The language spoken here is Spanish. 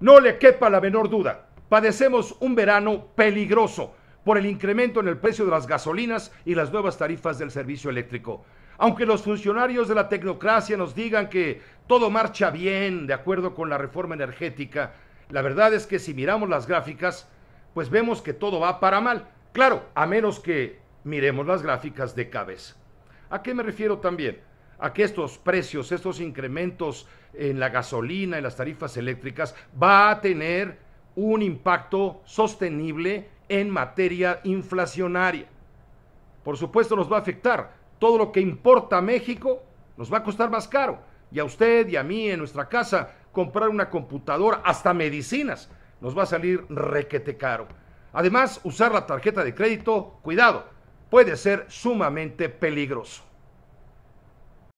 No le quepa la menor duda, padecemos un verano peligroso por el incremento en el precio de las gasolinas y las nuevas tarifas del servicio eléctrico. Aunque los funcionarios de la tecnocracia nos digan que todo marcha bien de acuerdo con la reforma energética, la verdad es que si miramos las gráficas, pues vemos que todo va para mal. Claro, a menos que miremos las gráficas de cabeza. ¿A qué me refiero también? a que estos precios, estos incrementos en la gasolina, en las tarifas eléctricas, va a tener un impacto sostenible en materia inflacionaria. Por supuesto nos va a afectar. Todo lo que importa a México nos va a costar más caro. Y a usted y a mí en nuestra casa, comprar una computadora, hasta medicinas, nos va a salir requete caro. Además, usar la tarjeta de crédito, cuidado, puede ser sumamente peligroso.